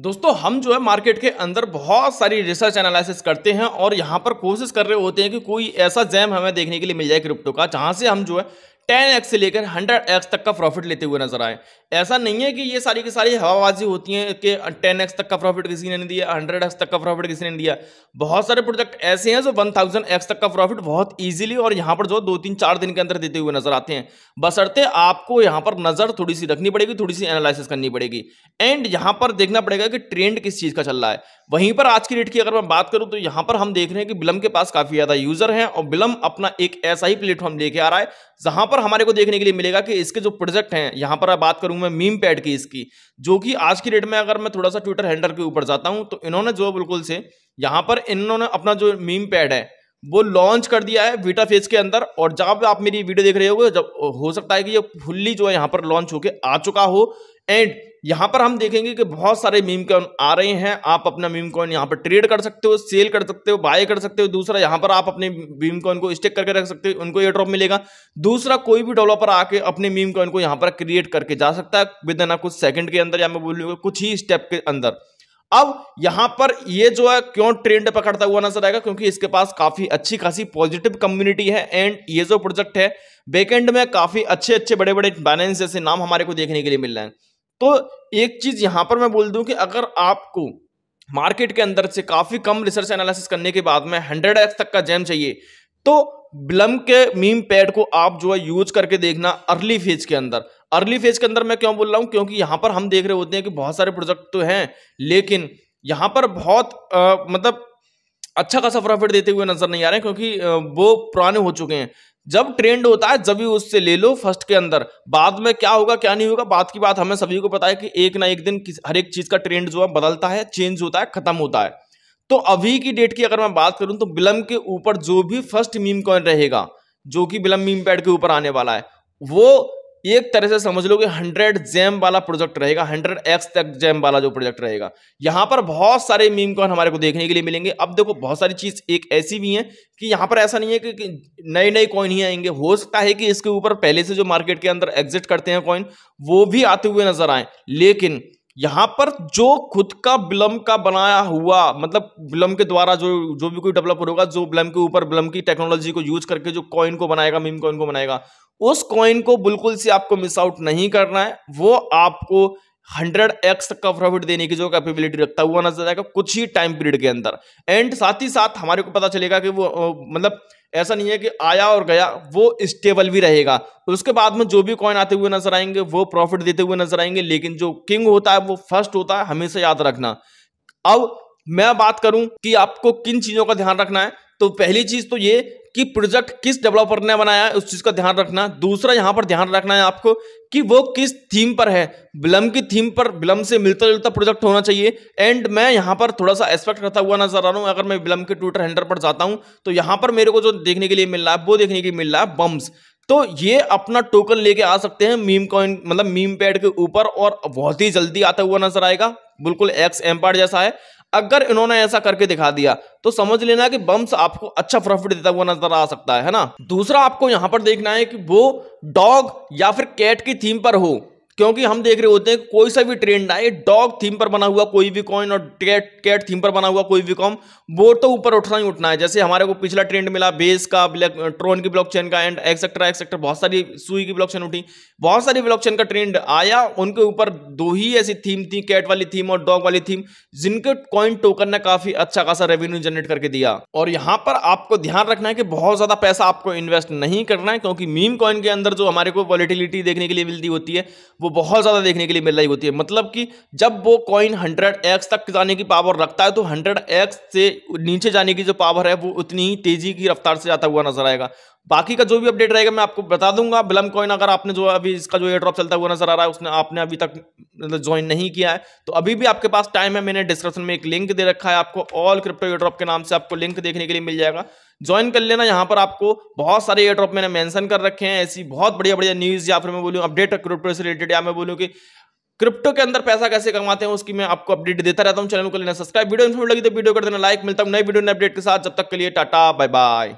दोस्तों हम जो है मार्केट के अंदर बहुत सारी रिसर्च एनालिसिस करते हैं और यहाँ पर कोशिश कर रहे होते हैं कि कोई ऐसा जैम हमें देखने के लिए मिल जाए क्रिप्टो का जहाँ से हम जो है टेन एक्स से लेकर हंड्रेड एक्स तक का प्रॉफिट लेते हुए नजर आए ऐसा नहीं है कि ये सारी की सारी हवाबाजी होती है कि टेन एक्स तक का प्रॉफिट किसी ने नहीं दिया हंड्रेड एक्स तक का प्रॉफिट किसी ने नहीं दिया बहुत सारे प्रोजेक्ट ऐसे हैं जो वन थाउजेंड एक्स तक का प्रॉफिट बहुत ईजिली और यहाँ पर जो दो तीन चार दिन के अंदर देते हुए नजर आते हैं बसरते आपको यहाँ पर नजर थोड़ी सी रखनी पड़ेगी थोड़ी सी एनालिसिस करनी पड़ेगी एंड यहाँ पर देखना पड़ेगा कि ट्रेंड किस चीज़ का चल रहा है वहीं पर आज की डेट की अगर मैं बात करूँ तो यहाँ पर हम देख रहे हैं कि बिलम के पास काफ़ी ज़्यादा यूज़र हैं और बिलम अपना एक ऐसा ही प्लेटफॉर्म लेके आ रहा है जहां पर हमारे को देखने के लिए मिलेगा कि इसके जो प्रोजेक्ट हैं यहाँ पर बात करूँ मैं मीम पैड की इसकी जो कि आज की डेट में अगर मैं थोड़ा सा ट्विटर हैंडल के ऊपर जाता हूँ तो इन्होंने जो बिल्कुल से यहाँ पर इन्होंने अपना जो मीम पैड है वो लॉन्च कर दिया है वीटा फेज के अंदर और जहाँ पर आप मेरी वीडियो देख रहे हो जब हो सकता है कि ये फुल्ली जो है यहाँ पर लॉन्च होकर आ चुका हो एंड यहां पर हम देखेंगे कि बहुत सारे मीम कॉइन आ रहे हैं आप अपना मीम कॉइन यहाँ पर ट्रेड कर सकते हो सेल कर सकते हो बाय कर सकते हो दूसरा यहाँ पर आप अपने मीम कॉइन को स्टेक करके रख सकते हो उनको एयर ड्रॉप मिलेगा दूसरा कोई भी डेवलपर आके अपने मीम कॉइन को यहाँ पर क्रिएट करके जा सकता है विद इन कुछ सेकंड के अंदर या मैं बोलूंगा कुछ ही स्टेप के अंदर अब यहां पर ये जो है क्यों ट्रेंड पकड़ता हुआ नजर आएगा क्योंकि इसके पास काफी अच्छी खासी पॉजिटिव कम्युनिटी है एंड ये जो प्रोजेक्ट है बैकेंड में काफी अच्छे अच्छे बड़े बड़े बैलेंस जैसे नाम हमारे को देखने के लिए मिल रहे हैं तो एक चीज़ यहां पर मैं बोल दूं कि अगर आपको मार्केट के अंदर से काफ़ी कम रिसर्च एनालिसिस करने के बाद में हंड्रेड एक्स तक का जैम चाहिए तो ब्लम के मीम पैड को आप जो है यूज करके देखना अर्ली फेज के अंदर अर्ली फेज के अंदर मैं क्यों बोल रहा हूं क्योंकि यहां पर हम देख रहे होते हैं कि बहुत सारे प्रोजेक्ट तो हैं लेकिन यहां पर बहुत आ, मतलब अच्छा खासा प्रॉफिट देते हुए नजर नहीं आ रहे हैं क्योंकि वो पुराने हो चुके हैं जब ट्रेंड होता है जब भी उससे ले लो फर्स्ट के अंदर बाद में क्या होगा क्या नहीं होगा बाद की बात हमें सभी को पता है कि एक ना एक दिन हर एक चीज का ट्रेंड जो है बदलता है चेंज होता है खत्म होता है तो अभी की डेट की अगर मैं बात करूं तो बिलम के ऊपर जो भी फर्स्ट मीम कॉइन रहेगा जो कि बिलम मीम पैड के ऊपर आने वाला है वो एक तरह से समझ लो कि हंड्रेड जैम वाला प्रोजेक्ट रहेगा हंड्रेड एक्स तक जैम वाला जो प्रोजेक्ट रहेगा यहां पर बहुत सारे मीम कॉइन हमारे को देखने के लिए मिलेंगे अब देखो बहुत सारी चीज़ एक ऐसी भी है कि यहां पर ऐसा नहीं है कि नए नए कॉइन ही आएंगे हो सकता है कि इसके ऊपर पहले से जो मार्केट के अंदर एग्जिट करते हैं कॉइन वो भी आते हुए नजर आए लेकिन यहाँ पर जो खुद का बिलम का बनाया हुआ मतलब विलम्ब के द्वारा जो जो भी कोई डेवलपर होगा जो बिलम के ऊपर विलम्ब की टेक्नोलॉजी को यूज करके जो कॉइन को बनाएगा मीम कॉइन को बनाएगा उस कॉइन को बिल्कुल से आपको मिस आउट नहीं करना है वो आपको हंड्रेड एक्स तक का प्रॉफिट देने की जो कैपेबिलिटी रखता हुआ नजर आएगा कुछ ही टाइम पीरियड के अंदर एंड साथ ही साथ हमारे को पता चलेगा कि वो मतलब ऐसा नहीं है कि आया और गया वो स्टेबल भी रहेगा तो उसके बाद में जो भी कॉइन आते हुए नजर आएंगे वो प्रॉफिट देते हुए नजर आएंगे लेकिन जो किंग होता है वो फर्स्ट होता है हमेशा याद रखना अब मैं बात करूं कि आपको किन चीजों का ध्यान रखना है तो पहली चीज़ तो ये कि प्रोजेक्ट किस डेवलपर ने बनाया है उस चीज़ का ध्यान रखना दूसरा यहां पर ध्यान रखना है आपको कि वो किस थीम पर है बिलम की थीम पर बिलम से मिलता जुलता प्रोजेक्ट होना चाहिए एंड मैं यहाँ पर थोड़ा सा एक्सपेक्ट करता हुआ नजर आ रहा हूं अगर मैं बिलम के ट्विटर हैंडल पर जाता हूं तो यहां पर मेरे को जो देखने के लिए मिल रहा है वो देखने के लिए मिल रहा है बम्स तो ये अपना टोकन लेके आ सकते हैं मीम कॉइन मतलब मीम पैड के ऊपर और बहुत ही जल्दी आता हुआ नजर आएगा बिल्कुल एक्स एम्पायर जैसा है अगर इन्होंने ऐसा करके दिखा दिया तो समझ लेना कि बम्स आपको अच्छा प्रॉफिट देता हुआ नजर आ सकता है ना दूसरा आपको यहां पर देखना है कि वो डॉग या फिर कैट की थीम पर हो क्योंकि हम देख रहे होते हैं कोई सा भी ट्रेंड आए डॉग थीम पर बना हुआ कोई भी कॉइन और कैट कैट थीम पर बना हुआ कोई भी कॉम वो तो ऊपर उठना ही उठना है जैसे हमारे को पिछला ट्रेंड मिला बेस का ब्लैक ट्रोन की ब्लॉकचेन का एंड एक्सेक्ट्रा एक्सेट्रा बहुत सारी सुई की ब्लॉकचेन उठी बहुत सारी ब्लॉकचेन का ट्रेंड आया उनके ऊपर दो ही ऐसी थीम थी कैट वाली थीम और डॉग वाली थीम जिनके कॉइन टोकन ने काफी अच्छा खासा रेवेन्यू जनरेट करके दिया और यहाँ पर आपको ध्यान रखना है कि बहुत ज्यादा पैसा आपको इन्वेस्ट नहीं करना है क्योंकि मीम कॉइन के अंदर जो हमारे को वॉलिटिलिटी देखने के लिए मिलती होती है वो बहुत ज़्यादा देखने के लिए मिल रही होती है मतलब कि जब वो कॉइन हंड्रेड एक्स तक जाने की पावर रखता है तो हंड्रेड एक्स से नीचे जाने की जो पावर है वो उतनी ही तेज़ी की रफ्तार से जाता हुआ नजर आएगा बाकी का जो भी अपडेट रहेगा मैं आपको बता दूंगा बिलम कॉइन अगर आपने जो अभी इसका जो एयर ड्रॉप चलता हुआ नजर आ रहा है उसने आपने अभी तक ज्वाइन मतलब नहीं किया है तो अभी भी आपके पास टाइम है मैंने डिस्क्रिप्शन में एक लिंक दे रखा है आपको ऑल क्रिप्टो एयर ड्रॉप के नाम से आपको लिंक देखने के लिए मिल जाएगा ज्वाइन कर लेना यहाँ पर आपको बहुत सारे एयर ड्रॉप मैंने मैंशन कर रखे हैं ऐसी बहुत बढ़िया बढ़िया न्यूज़ या फिर मैं बोलूँ अपडेट क्रिप्टो से रिलेटेड या मैं बोलूँ कि क्रिप्टो के अंदर पैसा कैसे कमाते हैं उसकी मैं आपको अपडेट देता रहता हूँ चैनल को लेना सब्सक्राइब वीडियो लगी तो वीडियो कर देना लाइक मिलता हूँ नई वीडियो ने अपडेट के साथ जब तक के लिए टाटा बाय बाय